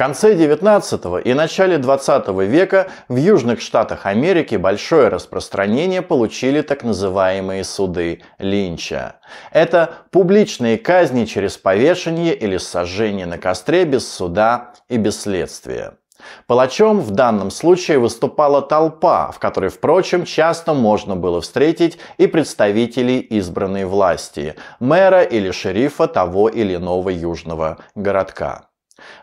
конце 19 и начале 20 века в южных штатах Америки большое распространение получили так называемые суды Линча. Это публичные казни через повешение или сожжение на костре без суда и без следствия. Палачом в данном случае выступала толпа, в которой, впрочем, часто можно было встретить и представителей избранной власти, мэра или шерифа того или иного южного городка.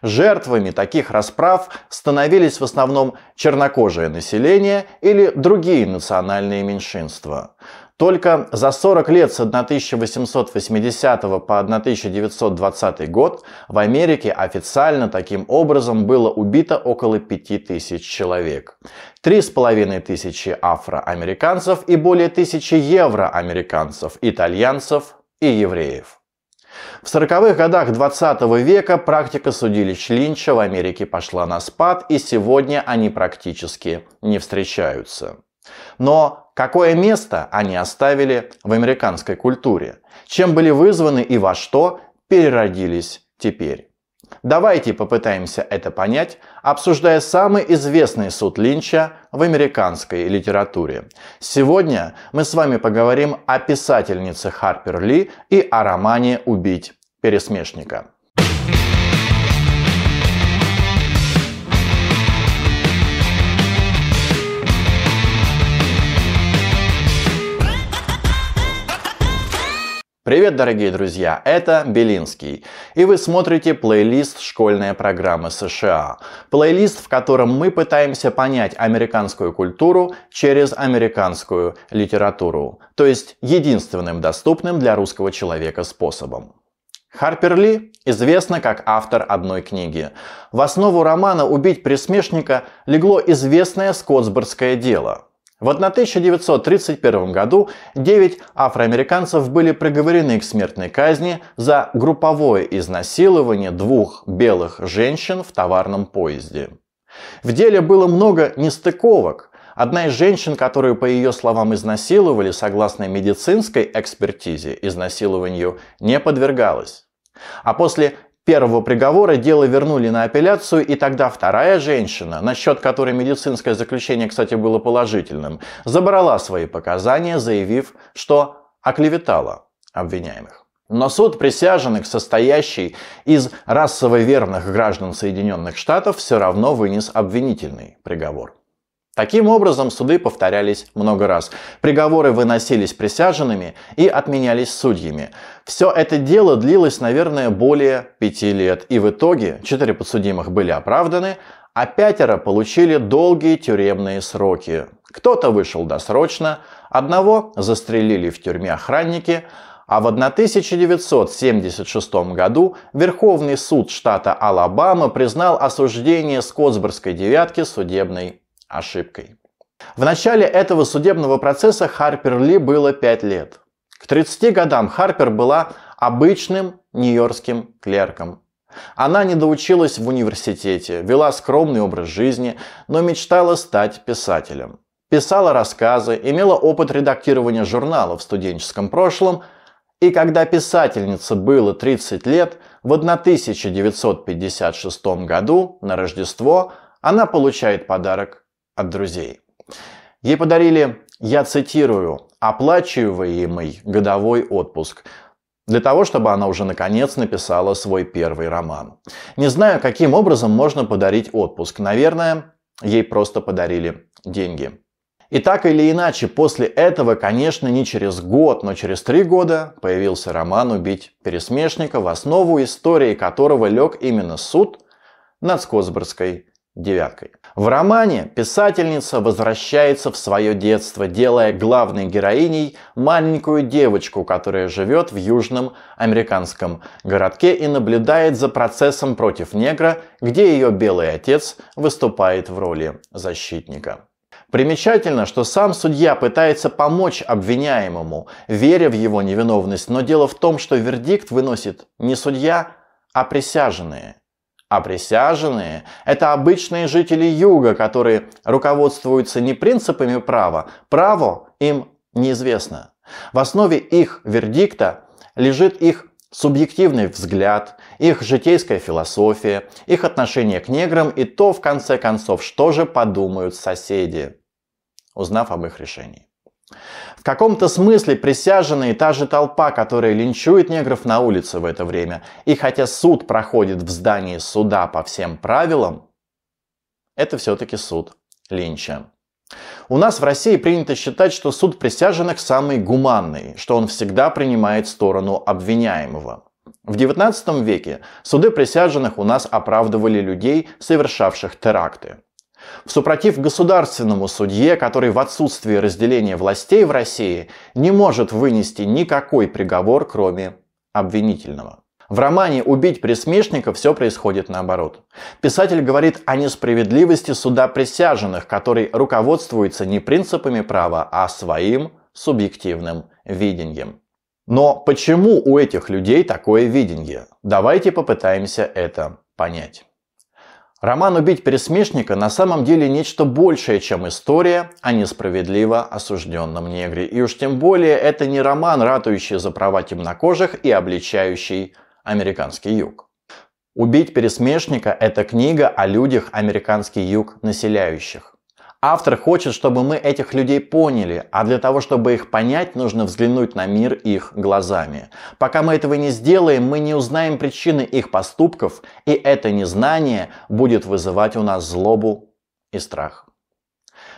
Жертвами таких расправ становились в основном чернокожее население или другие национальные меньшинства. Только за 40 лет с 1880 по 1920 год в Америке официально таким образом было убито около 5000 человек. 3,5 тысячи афроамериканцев и более тысячи евроамериканцев, итальянцев и евреев. В 40-х годах 20 века практика судилищ Линча в Америке пошла на спад, и сегодня они практически не встречаются. Но какое место они оставили в американской культуре? Чем были вызваны и во что переродились теперь? Давайте попытаемся это понять, обсуждая самый известный суд Линча в американской литературе. Сегодня мы с вами поговорим о писательнице Харпер Ли и о романе «Убить пересмешника». Привет, дорогие друзья, это Белинский, и вы смотрите плейлист «Школьные программы США». Плейлист, в котором мы пытаемся понять американскую культуру через американскую литературу, то есть единственным доступным для русского человека способом. Харпер Ли известна как автор одной книги. В основу романа «Убить присмешника» легло известное скотсбордское дело – вот на 1931 году 9 афроамериканцев были приговорены к смертной казни за групповое изнасилование двух белых женщин в товарном поезде. В деле было много нестыковок. Одна из женщин, которую, по ее словам, изнасиловали, согласно медицинской экспертизе, изнасилованию не подвергалась. А после Первого приговора дело вернули на апелляцию, и тогда вторая женщина, насчет которой медицинское заключение, кстати, было положительным, забрала свои показания, заявив, что оклеветала обвиняемых. Но суд присяжных, состоящий из расово верных граждан Соединенных Штатов, все равно вынес обвинительный приговор. Таким образом, суды повторялись много раз. Приговоры выносились присяжными и отменялись судьями. Все это дело длилось, наверное, более пяти лет. И в итоге четыре подсудимых были оправданы, а пятеро получили долгие тюремные сроки. Кто-то вышел досрочно, одного застрелили в тюрьме охранники, а в 1976 году Верховный суд штата Алабама признал осуждение Скотсборгской девятки судебной ошибкой. В начале этого судебного процесса Харпер Ли было 5 лет. К 30 годам Харпер была обычным нью-йоркским клерком. Она не доучилась в университете, вела скромный образ жизни, но мечтала стать писателем. Писала рассказы, имела опыт редактирования журнала в студенческом прошлом, и когда писательнице было 30 лет, в 1956 году на Рождество она получает подарок от друзей. Ей подарили, я цитирую, оплачиваемый годовой отпуск для того, чтобы она уже наконец написала свой первый роман. Не знаю, каким образом можно подарить отпуск. Наверное, ей просто подарили деньги. И так или иначе, после этого, конечно, не через год, но через три года появился роман «Убить пересмешника», в основу истории которого лег именно суд над Скосборской девяткой. В романе писательница возвращается в свое детство, делая главной героиней маленькую девочку, которая живет в южном американском городке и наблюдает за процессом против негра, где ее белый отец выступает в роли защитника. Примечательно, что сам судья пытается помочь обвиняемому, веря в его невиновность, но дело в том, что вердикт выносит не судья, а присяжные – а присяжные – это обычные жители юга, которые руководствуются не принципами права, право им неизвестно. В основе их вердикта лежит их субъективный взгляд, их житейская философия, их отношение к неграм и то, в конце концов, что же подумают соседи, узнав об их решении. В каком-то смысле присяженные та же толпа, которая линчует негров на улице в это время. И хотя суд проходит в здании суда по всем правилам, это все-таки суд линча. У нас в России принято считать, что суд присяженных самый гуманный, что он всегда принимает сторону обвиняемого. В XIX веке суды присяженных у нас оправдывали людей, совершавших теракты в супротив государственному судье, который в отсутствие разделения властей в России не может вынести никакой приговор, кроме обвинительного. В романе «Убить присмешника» все происходит наоборот. Писатель говорит о несправедливости суда присяжных, который руководствуется не принципами права, а своим субъективным видением. Но почему у этих людей такое видение? Давайте попытаемся это понять. Роман «Убить пересмешника» на самом деле нечто большее, чем история о несправедливо осужденном негре. И уж тем более это не роман, ратующий за права темнокожих и обличающий американский юг. «Убить пересмешника» — это книга о людях американский юг населяющих. Автор хочет, чтобы мы этих людей поняли, а для того, чтобы их понять, нужно взглянуть на мир их глазами. Пока мы этого не сделаем, мы не узнаем причины их поступков, и это незнание будет вызывать у нас злобу и страх.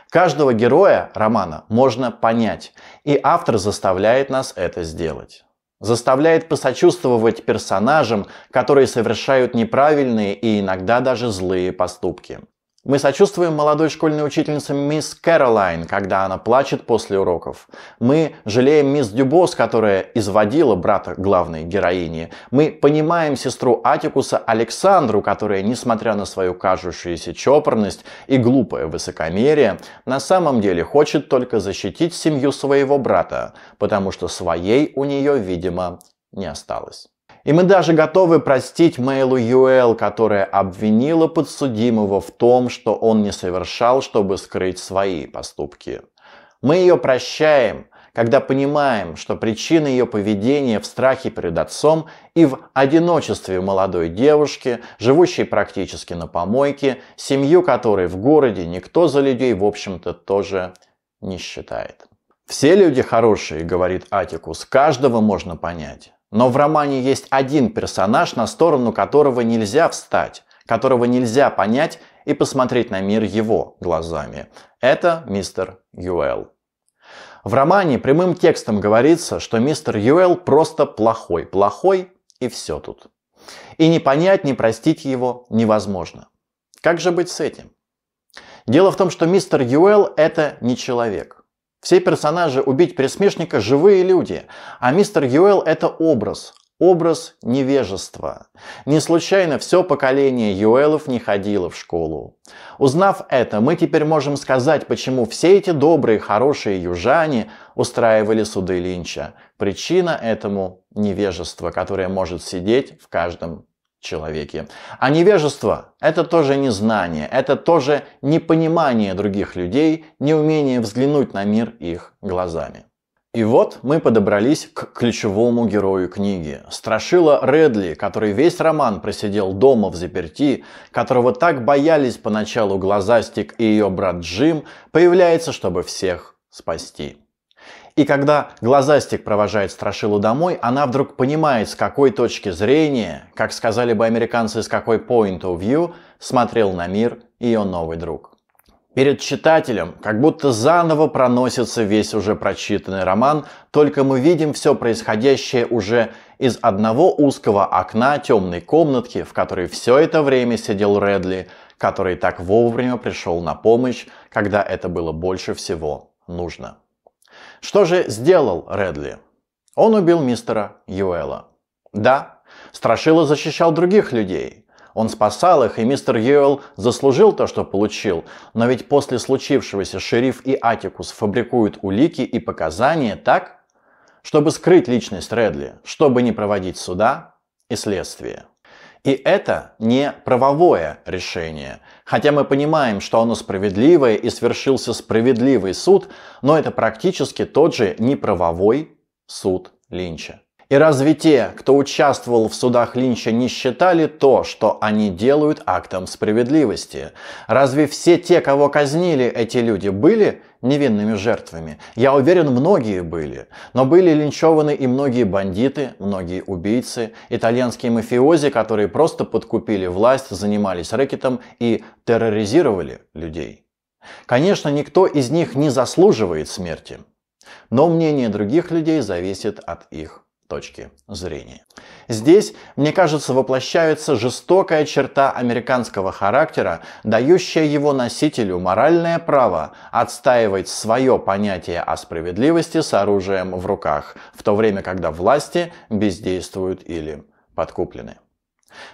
Каждого героя романа можно понять, и автор заставляет нас это сделать. Заставляет посочувствовать персонажам, которые совершают неправильные и иногда даже злые поступки. Мы сочувствуем молодой школьной учительнице мисс Кэролайн, когда она плачет после уроков. Мы жалеем мисс Дюбос, которая изводила брата главной героини. Мы понимаем сестру Атикуса Александру, которая, несмотря на свою кажущуюся чопорность и глупое высокомерие, на самом деле хочет только защитить семью своего брата, потому что своей у нее, видимо, не осталось. И мы даже готовы простить Мейлу Юэл, которая обвинила подсудимого в том, что он не совершал, чтобы скрыть свои поступки. Мы ее прощаем, когда понимаем, что причина ее поведения в страхе перед отцом и в одиночестве молодой девушки, живущей практически на помойке, семью которой в городе никто за людей, в общем-то, тоже не считает. «Все люди хорошие», — говорит Атикус, — «каждого можно понять». Но в романе есть один персонаж, на сторону которого нельзя встать, которого нельзя понять и посмотреть на мир его глазами. Это мистер Юэл. В романе прямым текстом говорится, что мистер Юэл просто плохой, плохой и все тут. И не понять, не простить его невозможно. Как же быть с этим? Дело в том, что мистер Юэл – это не человек. Все персонажи «Убить пресмешника» – живые люди, а мистер Юэл – это образ, образ невежества. Не случайно все поколение Юэлов не ходило в школу. Узнав это, мы теперь можем сказать, почему все эти добрые, хорошие южане устраивали суды Линча. Причина этому – невежество, которое может сидеть в каждом человеке. А невежество – это тоже незнание, это тоже непонимание других людей, неумение взглянуть на мир их глазами. И вот мы подобрались к ключевому герою книги. Страшила Редли, который весь роман просидел дома в заперти, которого так боялись поначалу Глазастик и ее брат Джим, появляется, чтобы всех спасти. И когда глазастик провожает страшилу домой, она вдруг понимает, с какой точки зрения, как сказали бы американцы, с какой point of view, смотрел на мир ее новый друг. Перед читателем как будто заново проносится весь уже прочитанный роман, только мы видим все происходящее уже из одного узкого окна темной комнатки, в которой все это время сидел Редли, который так вовремя пришел на помощь, когда это было больше всего нужно. Что же сделал Редли? Он убил мистера Юэла. Да, Страшила защищал других людей. Он спасал их, и мистер Юэл заслужил то, что получил. Но ведь после случившегося шериф и Атикус фабрикуют улики и показания, так? Чтобы скрыть личность Редли, чтобы не проводить суда и следствие. И это не правовое решение. Хотя мы понимаем, что оно справедливое и свершился справедливый суд, но это практически тот же неправовой суд Линча. И разве те, кто участвовал в судах Линча, не считали то, что они делают актом справедливости? Разве все те, кого казнили эти люди, были невинными жертвами? Я уверен, многие были. Но были линчованы и многие бандиты, многие убийцы, итальянские мафиози, которые просто подкупили власть, занимались рэкетом и терроризировали людей. Конечно, никто из них не заслуживает смерти. Но мнение других людей зависит от их точки зрения. Здесь, мне кажется, воплощается жестокая черта американского характера, дающая его носителю моральное право отстаивать свое понятие о справедливости с оружием в руках, в то время, когда власти бездействуют или подкуплены.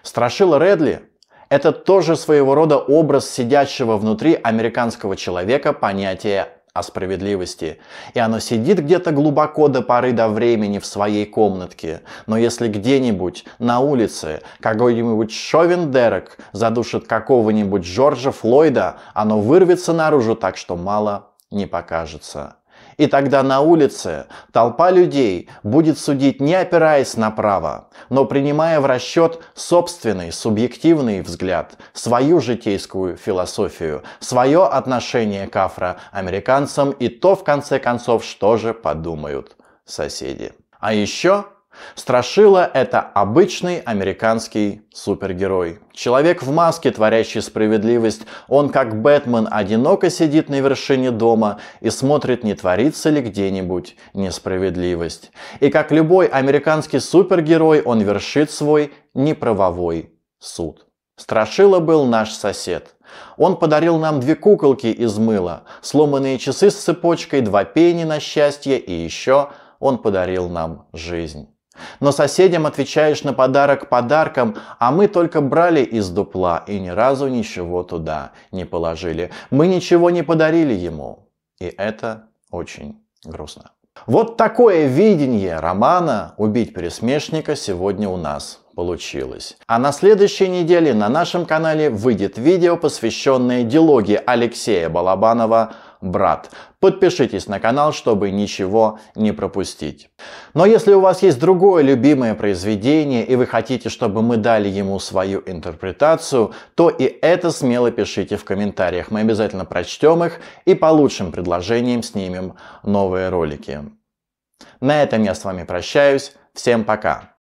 Страшила Редли – это тоже своего рода образ сидящего внутри американского человека понятия о справедливости. И оно сидит где-то глубоко до поры до времени в своей комнатке. Но если где-нибудь на улице какой-нибудь Шовен Дерек задушит какого-нибудь Джорджа Флойда, оно вырвется наружу так, что мало не покажется. И тогда на улице толпа людей будет судить не опираясь на право, но принимая в расчет собственный субъективный взгляд, свою житейскую философию, свое отношение к афроамериканцам и то, в конце концов, что же подумают соседи. А еще Страшила – это обычный американский супергерой. Человек в маске, творящий справедливость. Он, как Бэтмен, одиноко сидит на вершине дома и смотрит, не творится ли где-нибудь несправедливость. И как любой американский супергерой, он вершит свой неправовой суд. Страшила был наш сосед. Он подарил нам две куколки из мыла, сломанные часы с цепочкой, два пени на счастье и еще он подарил нам жизнь. Но соседям отвечаешь на подарок подарком, а мы только брали из дупла и ни разу ничего туда не положили. Мы ничего не подарили ему. И это очень грустно. Вот такое видение романа «Убить пересмешника» сегодня у нас получилось. А на следующей неделе на нашем канале выйдет видео, посвященное диалоге Алексея Балабанова брат. Подпишитесь на канал, чтобы ничего не пропустить. Но если у вас есть другое любимое произведение и вы хотите, чтобы мы дали ему свою интерпретацию, то и это смело пишите в комментариях. Мы обязательно прочтем их и по лучшим предложениям снимем новые ролики. На этом я с вами прощаюсь. Всем пока!